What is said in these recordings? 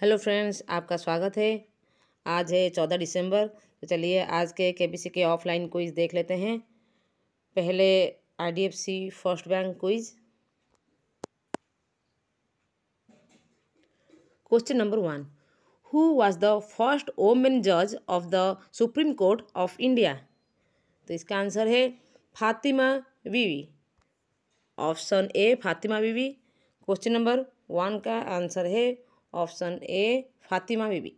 Hello friends आपका स्वागत है आज है चौदह दिसंबर तो चलिए आज के केबीसी के ऑफलाइन क्विज देख लेते हैं पहले see first bank quiz question number one who was the first women जज of the supreme court of India तो इसका आंसर है फातिमा बीवी option A Fatima Beevi question number one का आंसर है option A Fatima Bibi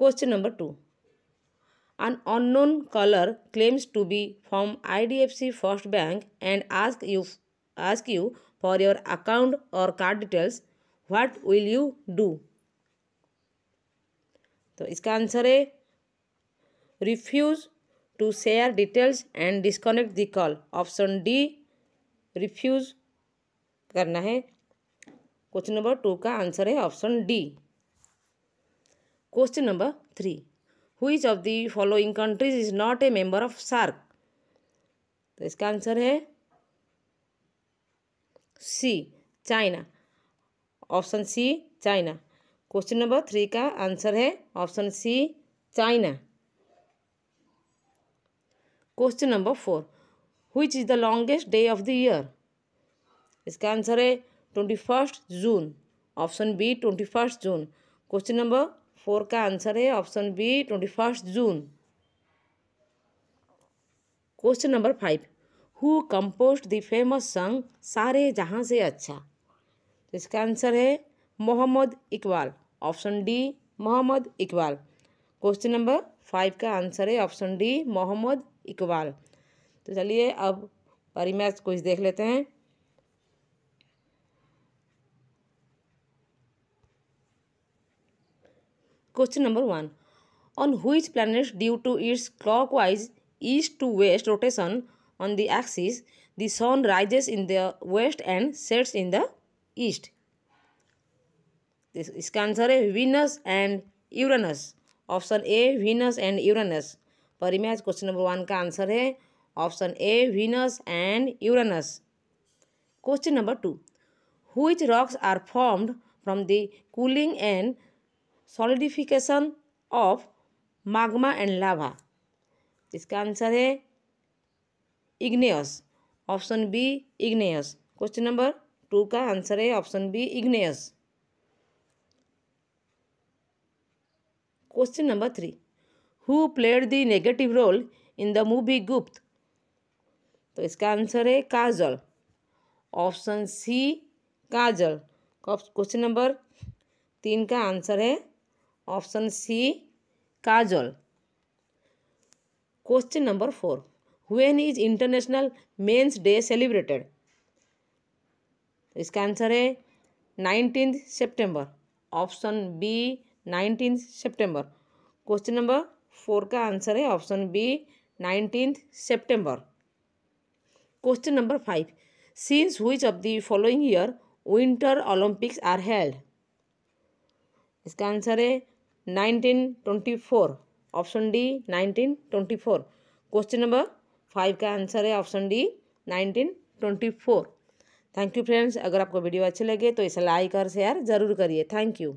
question number two an unknown caller claims to be from IDFC First Bank and ask you ask you for your account or card details what will you do तो इसका answer है refuse to share details and disconnect the call option D refuse करना है question number two का answer है option D question number three which of the following countries is not a member of SAARC तो इसका answer है C China option C China question number three का answer है option C China question number four which is the longest day of the year इसका answer है twenty first June option B twenty first June question number four का answer है option B twenty first June question number five who composed the famous song सारे जहाँ से अच्छा तो इसका आंसर है Mohammad Iqbal option D Mohammad Iqbal question number five का आंसर है ऑप्शन डी मोहम्मद इकबाल तो चलिए अब परिमैच कुछ देख लेते हैं Question number 1. On which planet due to its clockwise east to west rotation on the axis, the sun rises in the west and sets in the east? This, is answer A. Venus and Uranus. Option A. Venus and Uranus. पर question number one, one answer answer option A: Venus and Uranus. Question number two: which rocks are formed from the cooling and solidification of magma and lava इसका answer है igneous option B igneous question number two का answer है option B igneous question number three who played the negative role in the movie Gupt तो इसका answer है Kajol option C Kajol question number तीन का answer है option C Kajol question number four when is international men's day celebrated इसका answer है nineteen सितंबर option B nineteen सितंबर क्वेश्चन नंबर फोर का आंसर है ऑप्शन बी नाइनटीन सितंबर question number five since which of the following year winter Olympics are held इसका answer है 1924 option D 1924 question number five का answer है option D 1924 thank you friends अगर आपको video अच्छे लगे तो इसे लाइक और शेयर जरूर करिए थैंक यू